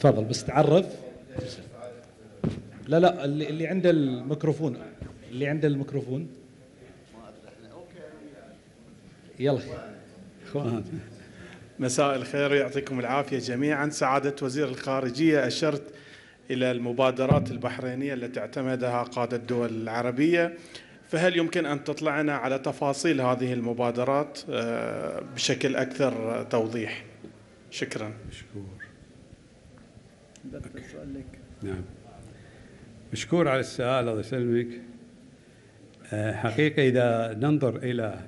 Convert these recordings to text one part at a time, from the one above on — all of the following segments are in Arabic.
تفضل بس تعرف لا لا اللي, اللي عنده الميكروفون اللي عنده الميكروفون يلا اخوان مساء الخير ويعطيكم العافيه جميعا سعاده وزير الخارجيه اشرت الى المبادرات البحرينيه التي اعتمدها قاده الدول العربيه فهل يمكن ان تطلعنا على تفاصيل هذه المبادرات آه، بشكل اكثر توضيح شكرا مشكور السؤال لك نعم مشكور على السؤال الله يسلمك آه، حقيقة إذا ننظر إلى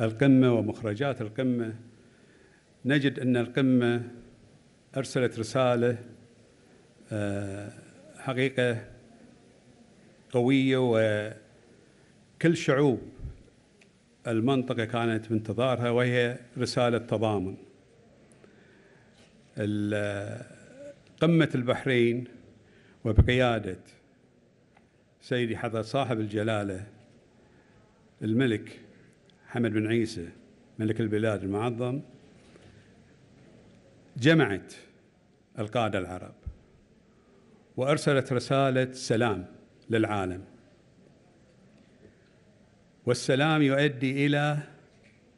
القمة ومخرجات القمة نجد أن القمة أرسلت رسالة آه، حقيقة قوية وكل شعوب المنطقة كانت بانتظارها وهي رسالة تضامن قمة البحرين وبقيادة سيدي حضرة صاحب الجلالة الملك حمد بن عيسى ملك البلاد المعظم جمعت القادة العرب وأرسلت رسالة سلام للعالم والسلام يؤدي إلى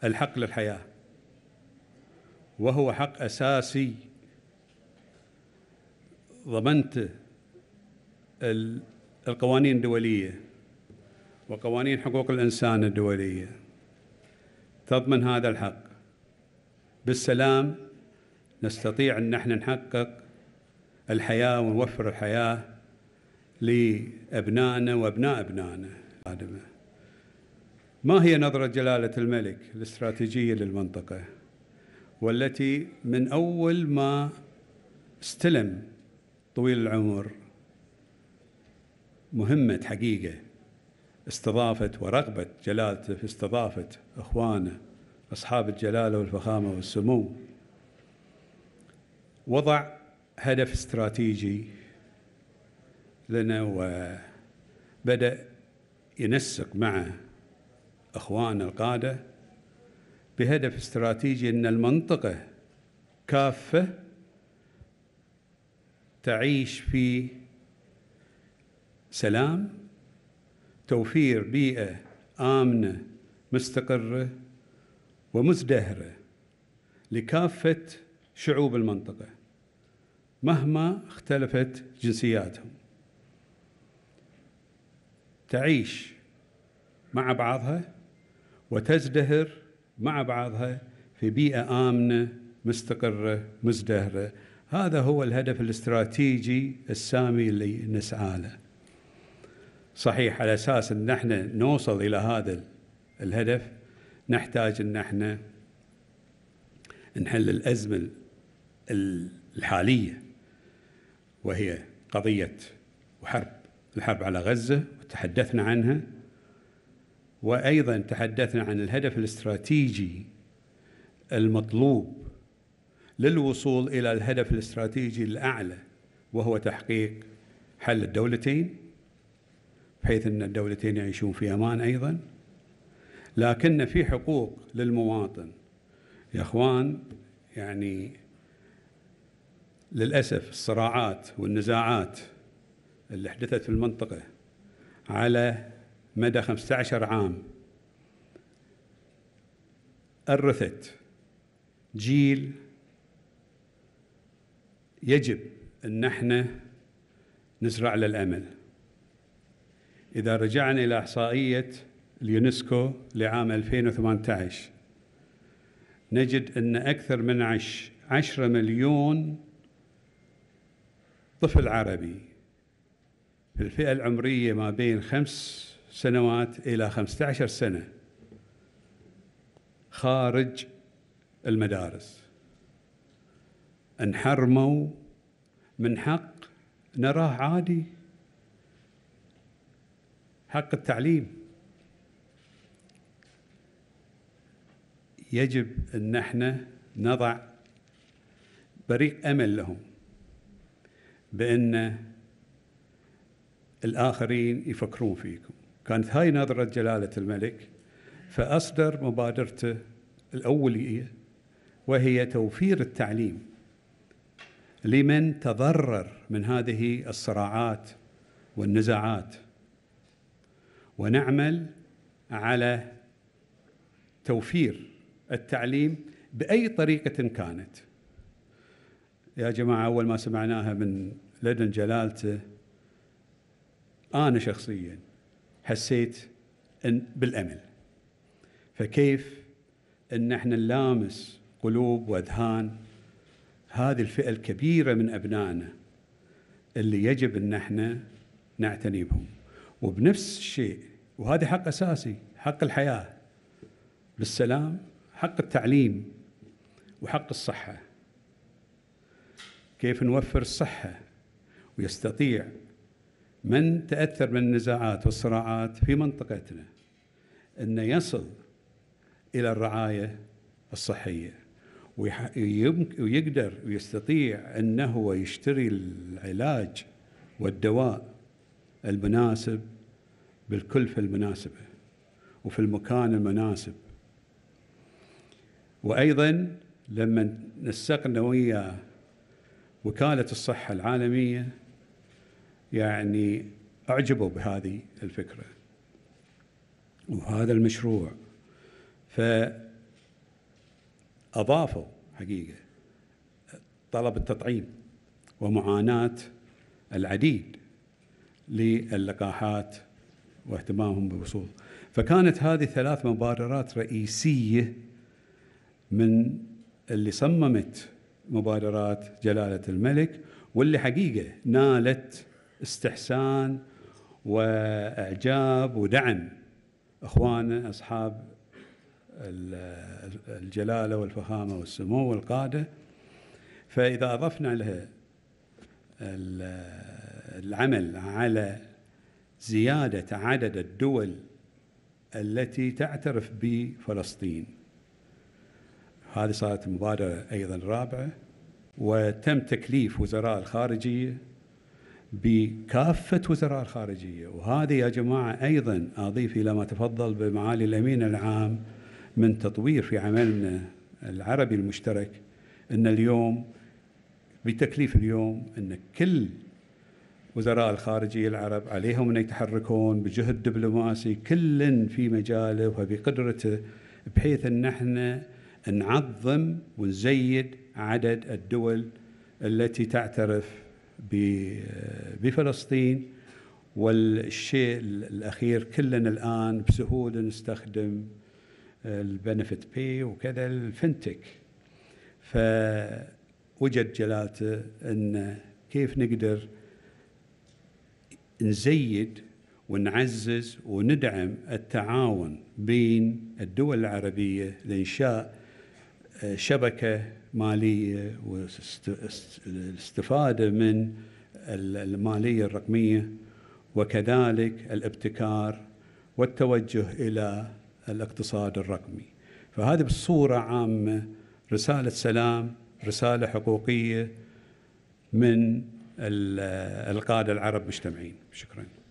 الحق للحياة وهو حق أساسي ضمنت القوانين الدولية وقوانين حقوق الإنسان الدولية تضمن هذا الحق بالسلام نستطيع أن نحن نحقق الحياة ونوفر الحياة لأبنائنا وأبناء أبنائنا القادمة ما هي نظرة جلالة الملك الاستراتيجية للمنطقة والتي من أول ما استلم طويل العمر مهمة حقيقة استضافة ورغبة جلالته في استضافة إخوانه أصحاب الجلالة والفخامة والسمو وضع هدف استراتيجي لنا وبدأ ينسق مع أخوان القادة بهدف استراتيجي أن المنطقة كافة تعيش في سلام توفير بيئة آمنة مستقرة ومزدهرة لكافة شعوب المنطقة مهما اختلفت جنسياتهم تعيش مع بعضها وتزدهر مع بعضها في بيئة آمنة مستقرة مزدهرة هذا هو الهدف الاستراتيجي السامي اللي نسعى له صحيح على أساس أن احنا نوصل إلى هذا الهدف نحتاج أن احنا نحل الأزمة الحالية وهي قضية وحرب الحرب على غزة وتحدثنا عنها وأيضا تحدثنا عن الهدف الاستراتيجي المطلوب للوصول إلى الهدف الاستراتيجي الأعلى وهو تحقيق حل الدولتين بحيث أن الدولتين يعيشون في أمان أيضا لكن في حقوق للمواطن يا إخوان يعني للأسف الصراعات والنزاعات اللي حدثت في المنطقة على مدى 15 عام أرثت جيل يجب أن احنا نزرع للأمل إذا رجعنا إلى إحصائية اليونسكو لعام 2018 نجد أن أكثر من 10 مليون طفل عربي في الفئة العمرية ما بين خمس سنوات إلى 15 سنة خارج المدارس انحرموا من حق نراه عادي حق التعليم يجب ان احنا نضع بريق امل لهم بان الاخرين يفكرون فيكم كانت هاي نظره جلاله الملك فاصدر مبادرته الاوليه وهي توفير التعليم لمن تضرر من هذه الصراعات والنزاعات ونعمل على توفير التعليم باي طريقه كانت يا جماعه اول ما سمعناها من لدن جلالته انا شخصيا حسيت إن بالامل فكيف ان احنا نلامس قلوب واذهان هذه الفئة الكبيرة من أبنائنا اللي يجب أن احنا نعتني بهم وبنفس الشيء وهذا حق أساسي حق الحياة بالسلام حق التعليم وحق الصحة كيف نوفر الصحة ويستطيع من تأثر من النزاعات والصراعات في منطقتنا أن يصل إلى الرعاية الصحية ويقدر ويستطيع أنه هو يشتري العلاج والدواء المناسب بالكلفة المناسبة وفي المكان المناسب وأيضا لما نسقنا ويا وكالة الصحة العالمية يعني أعجبوا بهذه الفكرة وهذا المشروع ف أضافوا حقيقة طلب التطعيم ومعاناة العديد للقاحات واهتمامهم بالوصول فكانت هذه ثلاث مبادرات رئيسية من اللي صممت مبادرات جلالة الملك واللي حقيقة نالت استحسان وإعجاب ودعم إخواننا أصحاب الجلالة والفخامة والسمو والقادة فإذا أضفنا لها العمل على زيادة عدد الدول التي تعترف بفلسطين هذه صارت مبادرة أيضا رابعة وتم تكليف وزراء الخارجية بكافة وزراء الخارجية وهذه يا جماعة أيضا أضيف إلى ما تفضل بمعالي الأمين العام من تطوير في عملنا العربي المشترك ان اليوم بتكليف اليوم ان كل وزراء الخارجيه العرب عليهم ان يتحركون بجهد دبلوماسي كل في مجاله وبقدرته بحيث ان احنا نعظم ونزيد عدد الدول التي تعترف بفلسطين والشيء الاخير كلنا الان بسهوله نستخدم البنفيت بي وكذا الفنتك فوجد جلالته ان كيف نقدر نزيد ونعزز وندعم التعاون بين الدول العربيه لانشاء آه، شبكه ماليه والاستفاده من الماليه الرقميه وكذلك الابتكار والتوجه الى الاقتصاد الرقمي فهذه بصورة عامة رسالة سلام رسالة حقوقية من القادة العرب مجتمعين شكراً